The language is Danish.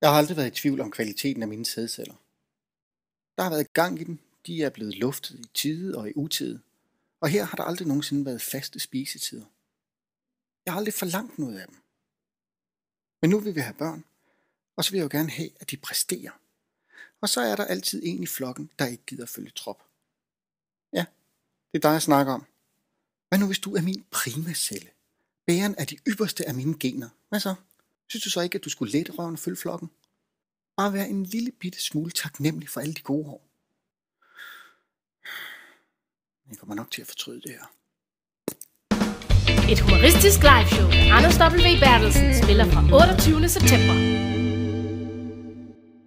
Jeg har aldrig været i tvivl om kvaliteten af mine sædceller. Der har været gang i dem. De er blevet luftet i tide og i utide. Og her har der aldrig nogensinde været faste spisetider. Jeg har aldrig forlangt noget af dem. Men nu vil vi have børn, og så vil jeg jo gerne have, at de præsterer. Og så er der altid en i flokken, der ikke gider følge trop. Ja, det er dig, jeg snakker om. Hvad nu, hvis du er min primacelle? Bæren af de ypperste af mine gener. Hvad så? Synes du så ikke, at du skulle lette røven og følge flokken? Bare være en lille bitte smule taknemmelig for alle de gode år. Jeg kommer nok til at fortryde det her. Et humoristisk live show med Anders W. Bertelsen spiller fra 28. september.